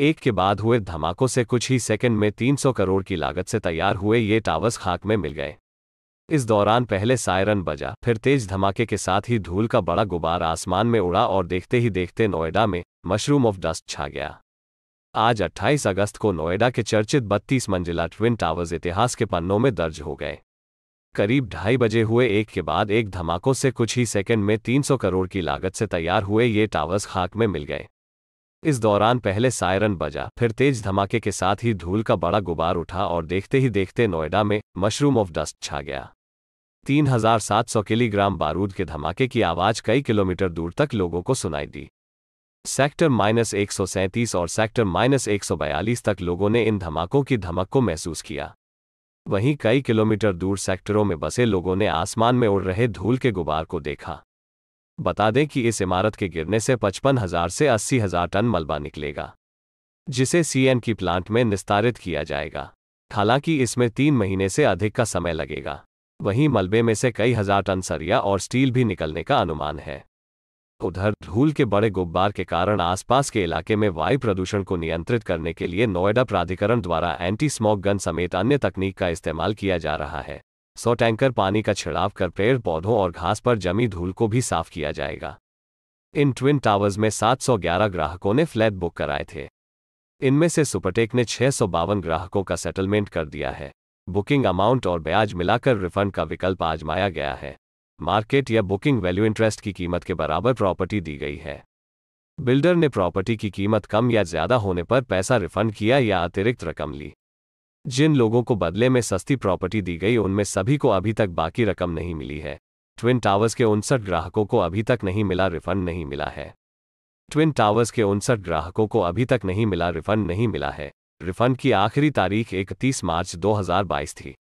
एक के बाद हुए धमाकों से कुछ ही सेकंड में 300 करोड़ की लागत से तैयार हुए ये टावर्स खाक में मिल गए इस दौरान पहले सायरन बजा फिर तेज धमाके के साथ ही धूल का बड़ा गुबार आसमान में उड़ा और देखते ही देखते नोएडा में मशरूम ऑफ डस्ट छा गया आज 28 अगस्त को नोएडा के चर्चित 32 मंजिला ट्विन टावर्स इतिहास के पन्नों में दर्ज हो गए करीब ढाई बजे हुए एक के बाद एक धमाकों से कुछ ही सेकंड में 300 करोड़ की लागत से तैयार हुए ये टावर्स खाक में मिल गए इस दौरान पहले सायरन बजा फिर तेज धमाके के साथ ही धूल का बड़ा गुबार उठा और देखते ही देखते नोएडा में मशरूम ऑफ डस्ट छा गया 3700 किलोग्राम बारूद के धमाके की आवाज कई किलोमीटर दूर तक लोगों को सुनाई दी सेक्टर माइनस एक और सेक्टर माइनस एक तक लोगों ने इन धमाकों की धमक को महसूस किया वहीं कई किलोमीटर दूर सेक्टरों में बसे लोगों ने आसमान में उड़ रहे धूल के गुबार को देखा बता दें कि इस इमारत के गिरने से पचपन हजार से अस्सी हजार टन मलबा निकलेगा जिसे सीएन की प्लांट में निस्तारित किया जाएगा हालांकि इसमें तीन महीने से अधिक का समय लगेगा वहीं मलबे में से कई हजार टन सरिया और स्टील भी निकलने का अनुमान है उधर धूल के बड़े गुब्बार के कारण आसपास के इलाके में वायु प्रदूषण को नियंत्रित करने के लिए नोएडा प्राधिकरण द्वारा एंटी स्मॉक गन समेत अन्य तकनीक का इस्तेमाल किया जा रहा है सौ टैंकर पानी का छिड़ाव कर पेड़ पौधों और घास पर जमी धूल को भी साफ किया जाएगा इन ट्विन टावर्स में 711 ग्राहकों ने फ्लैट बुक कराए थे इनमें से सुपरटेक ने छह ग्राहकों का सेटलमेंट कर दिया है बुकिंग अमाउंट और ब्याज मिलाकर रिफंड का विकल्प आजमाया गया है मार्केट या बुकिंग वैल्यू इंटरेस्ट की कीमत के बराबर प्रॉपर्टी दी गई है बिल्डर ने प्रॉपर्टी की कीमत कम या ज्यादा होने पर पैसा रिफंड किया या अतिरिक्त रकम ली जिन लोगों को बदले में सस्ती प्रॉपर्टी दी गई उनमें सभी को अभी तक बाकी रकम नहीं मिली है ट्विन टावर्स के उनसठ ग्राहकों को अभी तक नहीं मिला रिफंड नहीं मिला है ट्विन टावर्स के उनसठ ग्राहकों को अभी तक नहीं मिला रिफंड नहीं मिला है रिफंड की आखिरी तारीख 31 मार्च 2022 थी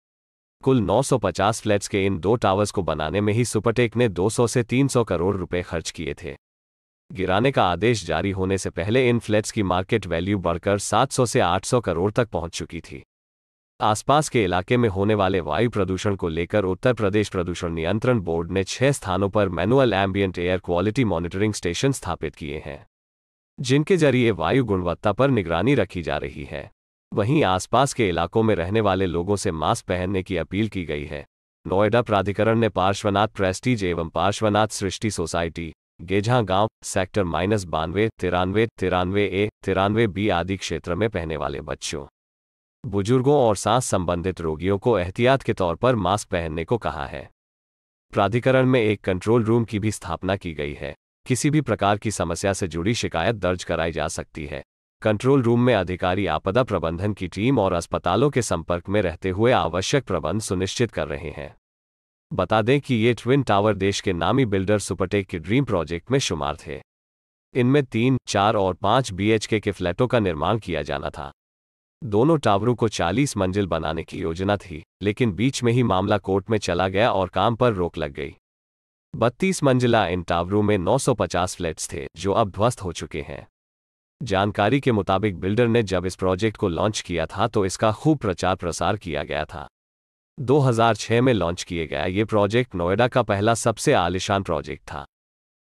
कुल 950 फ्लैट्स के इन दो टावर्स को बनाने में ही सुपरटेक ने 200 से 300 करोड़ रुपए खर्च किए थे गिराने का आदेश जारी होने से पहले इन फ्लैट्स की मार्केट वैल्यू बढ़कर 700 से 800 करोड़ तक पहुंच चुकी थी आसपास के इलाके में होने वाले वायु प्रदूषण को लेकर उत्तर प्रदेश प्रदूषण नियंत्रण बोर्ड ने छह स्थानों पर manual ambient air quality monitoring station स्थापित किए हैं जिनके जरिए वायु गुणवत्ता पर निगरानी रखी जा रही है वहीं आसपास के इलाकों में रहने वाले लोगों से मास्क पहनने की अपील की गई है नोएडा प्राधिकरण ने पार्श्वनाथ प्रेस्टीज एवं पार्श्वनाथ सृष्टि सोसाइटी गेझा गांव सेक्टर माइनस बानवे तिरानवे तिरानवे ए तिरानवे बी आदि क्षेत्र में पहने वाले बच्चों बुजुर्गों और सांस संबंधित रोगियों को एहतियात के तौर पर मास्क पहनने को कहा है प्राधिकरण में एक कंट्रोल रूम की भी स्थापना की गई है किसी भी प्रकार की समस्या से जुड़ी शिकायत दर्ज कराई जा सकती है कंट्रोल रूम में अधिकारी आपदा प्रबंधन की टीम और अस्पतालों के संपर्क में रहते हुए आवश्यक प्रबंध सुनिश्चित कर रहे हैं बता दें कि ये ट्विन टावर देश के नामी बिल्डर सुपरटेक के ड्रीम प्रोजेक्ट में शुमार थे इनमें तीन चार और पांच बीएचके के फ्लैटों का निर्माण किया जाना था दोनों टावरों को 40 मंजिल बनाने की योजना थी लेकिन बीच में ही मामला कोर्ट में चला गया और काम पर रोक लग गई बत्तीस मंजिला इन टावरों में 950 फ्लैट्स थे जो अब ध्वस्त हो चुके हैं जानकारी के मुताबिक बिल्डर ने जब इस प्रोजेक्ट को लॉन्च किया था तो इसका खूब प्रचार प्रसार किया गया था 2006 में लॉन्च किए गया ये प्रोजेक्ट नोएडा का पहला सबसे आलिशान प्रोजेक्ट था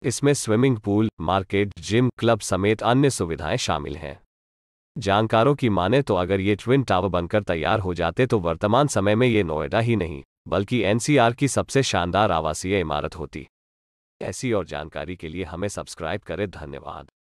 इसमें swimming pool market gym club समेत अन्य सुविधाएं शामिल हैं जानकारों की माने तो अगर ये ट्विन टावर बनकर तैयार हो जाते तो वर्तमान समय में ये नोएडा ही नहीं बल्कि एनसीआर की सबसे शानदार आवासीय इमारत होती ऐसी और जानकारी के लिए हमें सब्सक्राइब करें धन्यवाद